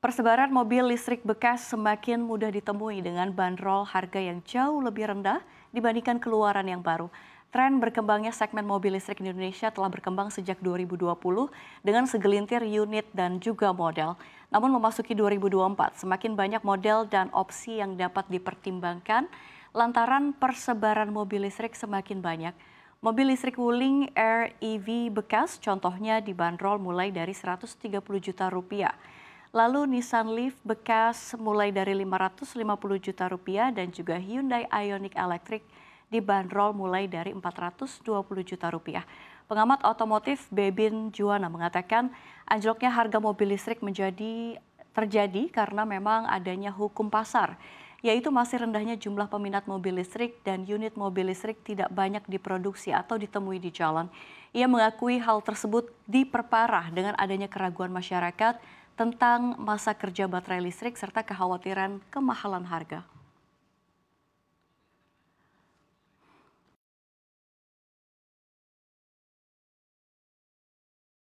Persebaran mobil listrik bekas semakin mudah ditemui dengan bandrol harga yang jauh lebih rendah dibandingkan keluaran yang baru. Tren berkembangnya segmen mobil listrik di Indonesia telah berkembang sejak 2020 dengan segelintir unit dan juga model. Namun memasuki 2024, semakin banyak model dan opsi yang dapat dipertimbangkan lantaran persebaran mobil listrik semakin banyak. Mobil listrik Wuling Air EV bekas contohnya dibanderol mulai dari 130 juta rupiah. Lalu Nissan Leaf bekas mulai dari 550 juta rupiah dan juga Hyundai Ioniq Electric dibanderol mulai dari 420 juta rupiah. Pengamat otomotif Bebin Juwana mengatakan anjloknya harga mobil listrik menjadi terjadi karena memang adanya hukum pasar yaitu masih rendahnya jumlah peminat mobil listrik dan unit mobil listrik tidak banyak diproduksi atau ditemui di jalan. Ia mengakui hal tersebut diperparah dengan adanya keraguan masyarakat tentang masa kerja baterai listrik serta kekhawatiran kemahalan harga.